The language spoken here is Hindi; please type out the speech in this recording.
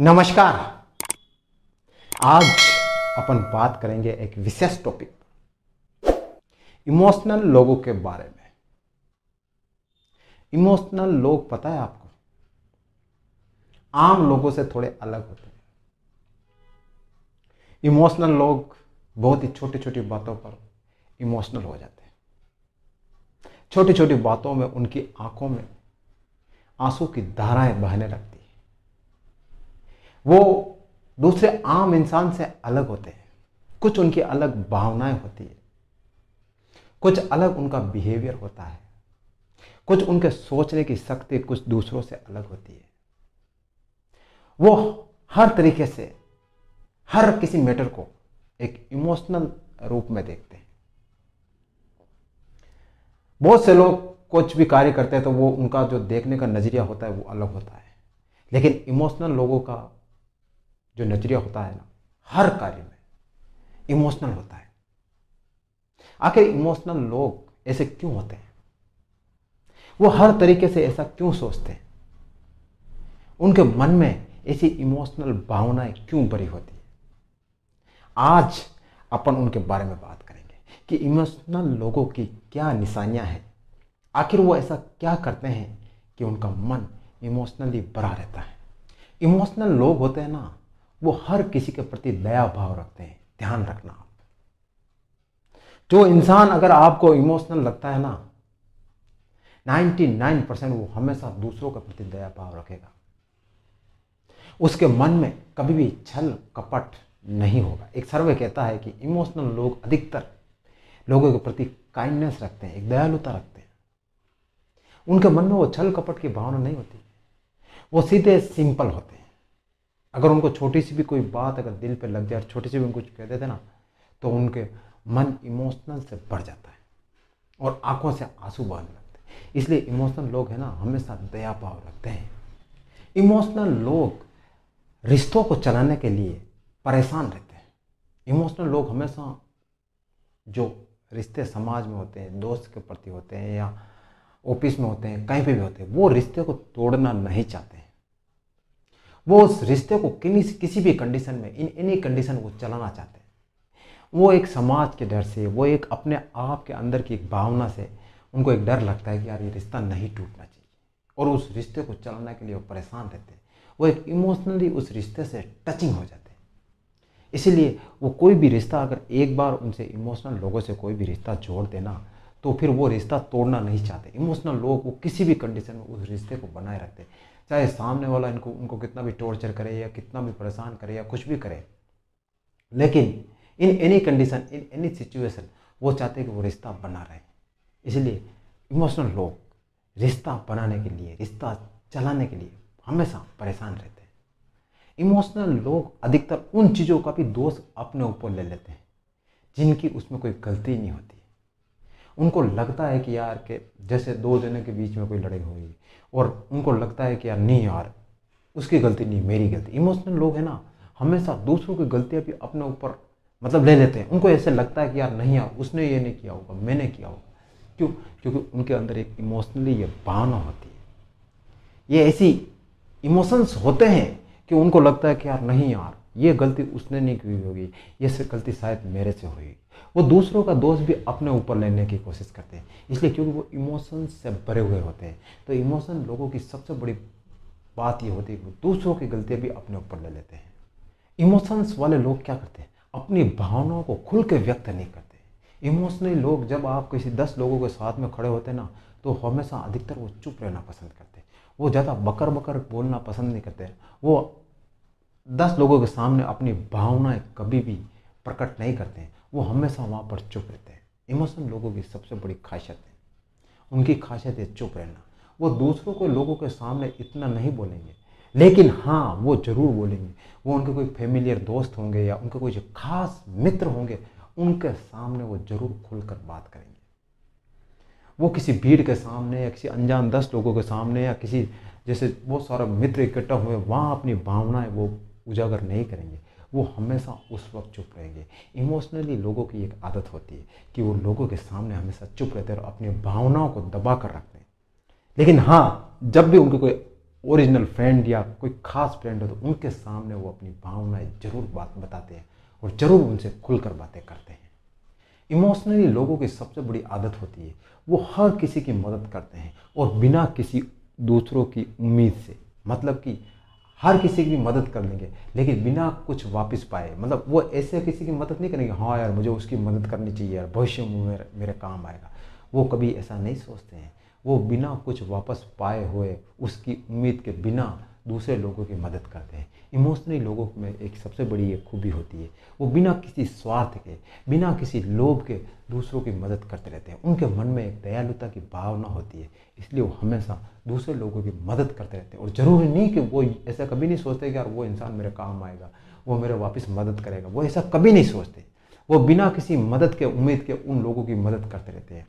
नमस्कार आज अपन बात करेंगे एक विशेष टॉपिक पर इमोशनल लोगों के बारे में इमोशनल लोग पता है आपको आम लोगों से थोड़े अलग होते हैं इमोशनल लोग बहुत ही छोटी छोटी बातों पर इमोशनल हो जाते हैं छोटी छोटी बातों में उनकी आंखों में आंसू की धाराएं बहने लगती वो दूसरे आम इंसान से अलग होते हैं कुछ उनकी अलग भावनाएं होती है कुछ अलग उनका बिहेवियर होता है कुछ उनके सोचने की शक्ति कुछ दूसरों से अलग होती है वो हर तरीके से हर किसी मैटर को एक इमोशनल रूप में देखते हैं बहुत से लोग कुछ भी कार्य करते हैं तो वो उनका जो देखने का नज़रिया होता है वो अलग होता है लेकिन इमोशनल लोगों का जो नजरिया होता है ना हर कार्य में इमोशनल होता है आखिर इमोशनल लोग ऐसे क्यों होते हैं वो हर तरीके से ऐसा क्यों सोचते हैं उनके मन में ऐसी इमोशनल भावनाएं क्यों भरी होती है आज अपन उनके बारे में बात करेंगे कि इमोशनल लोगों की क्या निशानियां हैं आखिर वो ऐसा क्या करते हैं कि उनका मन इमोशनली भरा रहता है इमोशनल लोग होते हैं ना वो हर किसी के प्रति दया भाव रखते हैं ध्यान रखना आप जो इंसान अगर आपको इमोशनल लगता है ना 99 परसेंट वो हमेशा दूसरों के प्रति दया भाव रखेगा उसके मन में कभी भी छल कपट नहीं होगा एक सर्वे कहता है कि इमोशनल लोग अधिकतर लोगों के प्रति काइंडनेस रखते हैं एक दयालुता रखते हैं उनके मन में वो छल कपट की भावना नहीं होती वो सीधे सिंपल होते हैं अगर उनको छोटी सी भी कोई बात अगर दिल पर लग जाए और छोटी सी भी उनको कुछ कह देते ना तो उनके मन इमोशनल से बढ़ जाता है और आंखों से आंसू बहने लगते हैं इसलिए इमोशनल लोग हैं ना हमेशा दया भाव रखते हैं इमोशनल लोग रिश्तों को चलाने के लिए परेशान रहते हैं इमोशनल लोग हमेशा जो रिश्ते समाज में होते हैं दोस्त के प्रति होते हैं या ऑफिस में होते हैं कहीं पे भी होते हैं वो रिश्ते को तोड़ना नहीं चाहते हैं वो उस रिश्ते को किसी किसी भी कंडीशन में इन एनी कंडीशन को चलाना चाहते हैं वो एक समाज के डर से वो एक अपने आप के अंदर की एक भावना से उनको एक डर लगता है कि यार ये रिश्ता नहीं टूटना चाहिए और उस रिश्ते को चलाने के लिए वो परेशान रहते हैं वो एक इमोशनली उस रिश्ते से टचिंग हो जाते हैं इसीलिए वो कोई भी रिश्ता अगर एक बार उनसे इमोशनल लोगों से कोई भी रिश्ता जोड़ देना तो फिर वो रिश्ता तोड़ना नहीं चाहते इमोशनल लोग वो किसी भी कंडीशन में उस रिश्ते को बनाए रखते चाहे सामने वाला इनको उनको कितना भी टॉर्चर करे या कितना भी परेशान करे या कुछ भी करे लेकिन in any condition in any situation वो चाहते हैं कि वो रिश्ता बना रहे इसलिए इमोशनल लोग रिश्ता बनाने के लिए रिश्ता चलाने के लिए हमेशा परेशान रहते हैं इमोशनल लोग अधिकतर उन चीज़ों का भी दोष अपने ऊपर ले लेते हैं जिनकी उसमें कोई गलती नहीं होती उनको लगता है कि यार के जैसे दो जने के बीच में कोई लड़ाई हो गई और उनको लगता है कि यार नहीं यार उसकी गलती नहीं मेरी गलती इमोशनल लोग हैं ना हमेशा दूसरों की गलतियाँ भी अपने ऊपर मतलब ले लेते हैं उनको ऐसे लगता है कि यार नहीं यार उसने ये नहीं किया होगा मैंने किया होगा क्यों क्योंकि उनके अंदर एक इमोशनली ये भावना होती है ये ऐसी इमोशंस होते हैं कि उनको लगता है कि यार नहीं यार ये गलती उसने नहीं की होगी ये गलती शायद मेरे से हुई वो दूसरों का दोष भी अपने ऊपर लेने की कोशिश करते हैं इसलिए क्योंकि वो इमोशन से भरे हुए होते हैं तो इमोशन लोगों की सबसे बड़ी बात ये होती है कि दूसरों की गलतियाँ भी अपने ऊपर ले लेते हैं इमोशंस वाले लोग क्या करते हैं अपनी भावनाओं को खुल के व्यक्त नहीं करते इमोशनली लोग जब आप किसी दस लोगों के साथ में खड़े होते हैं ना तो हमेशा अधिकतर वो चुप रहना पसंद करते हैं वो ज़्यादा बकर बकर बोलना पसंद नहीं करते वो दस लोगों के सामने अपनी भावनाएं कभी भी प्रकट नहीं करते हैं वो हमेशा वहाँ पर चुप रहते हैं इमोशन लोगों की सबसे बड़ी खासियत है उनकी खासियत है चुप रहना वो दूसरों को लोगों के सामने इतना नहीं बोलेंगे लेकिन हाँ वो ज़रूर बोलेंगे वो उनके कोई फेमिलियर दोस्त होंगे या उनके कोई खास मित्र होंगे उनके सामने वो ज़रूर खुलकर बात करेंगे वो किसी भीड़ के सामने या किसी अनजान दस लोगों के सामने या किसी जैसे बहुत सारा मित्र इकट्ठा हुए वहाँ अपनी भावनाएं वो उजागर नहीं करेंगे वो हमेशा उस वक्त चुप रहेंगे इमोशनली लोगों की एक आदत होती है कि वो लोगों के सामने हमेशा चुप रहते हैं और अपनी भावनाओं को दबा कर रखते हैं लेकिन हाँ जब भी उनके कोई ओरिजिनल फ्रेंड या कोई खास फ्रेंड हो तो उनके सामने वो अपनी भावनाएं जरूर बात बताते हैं और ज़रूर उनसे खुलकर बातें करते हैं इमोशनली लोगों की सबसे बड़ी आदत होती है वो हर किसी की मदद करते हैं और बिना किसी दूसरों की उम्मीद से मतलब कि हर किसी की भी मदद कर लेंगे लेकिन बिना कुछ वापस पाए मतलब वो ऐसे किसी की मदद नहीं करेंगे हाँ यार मुझे उसकी मदद करनी चाहिए यार भविष्य में मेरे, मेरे काम आएगा वो कभी ऐसा नहीं सोचते हैं वो बिना कुछ वापस पाए हुए उसकी उम्मीद के बिना दूसरे लोगों की मदद करते हैं इमोशनली लोगों में एक सबसे बड़ी ये खूबी होती है वो बिना किसी स्वार्थ के बिना किसी लोभ के दूसरों की मदद करते रहते हैं उनके मन में एक दयालुता की भावना होती है इसलिए वो हमेशा दूसरे लोगों की मदद करते रहते हैं और ज़रूरी नहीं कि वो ऐसा कभी नहीं सोचते कि यार वो इंसान मेरे काम आएगा वो मेरे वापस मदद करेगा वो ऐसा कभी नहीं सोचते वो बिना किसी मदद के उम्मीद के उन लोगों की मदद करते रहते हैं